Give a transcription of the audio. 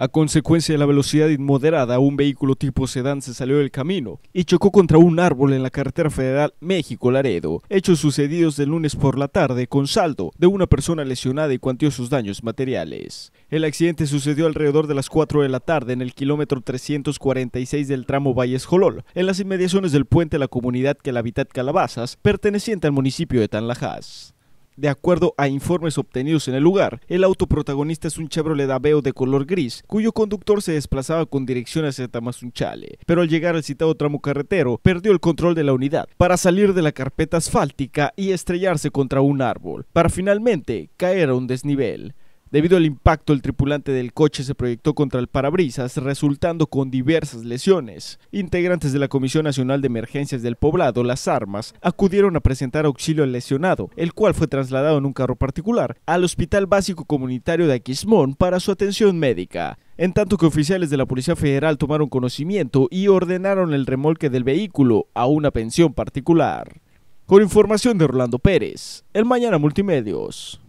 A consecuencia de la velocidad inmoderada, un vehículo tipo sedán se salió del camino y chocó contra un árbol en la carretera federal México-Laredo. Hechos sucedidos del lunes por la tarde con saldo de una persona lesionada y cuantiosos daños materiales. El accidente sucedió alrededor de las 4 de la tarde en el kilómetro 346 del tramo Valles Jolol, en las inmediaciones del puente La Comunidad que la Habitat Calabazas, perteneciente al municipio de Tanlajas. De acuerdo a informes obtenidos en el lugar, el auto protagonista es un Chevrolet Aveo de color gris, cuyo conductor se desplazaba con dirección hacia Tamazunchale, pero al llegar al citado tramo carretero, perdió el control de la unidad para salir de la carpeta asfáltica y estrellarse contra un árbol, para finalmente caer a un desnivel. Debido al impacto, el tripulante del coche se proyectó contra el parabrisas, resultando con diversas lesiones. Integrantes de la Comisión Nacional de Emergencias del Poblado, Las Armas, acudieron a presentar auxilio al lesionado, el cual fue trasladado en un carro particular al Hospital Básico Comunitario de Aquismón para su atención médica en tanto que oficiales de la Policía Federal tomaron conocimiento y ordenaron el remolque del vehículo a una pensión particular. Con información de Orlando Pérez, El Mañana Multimedios.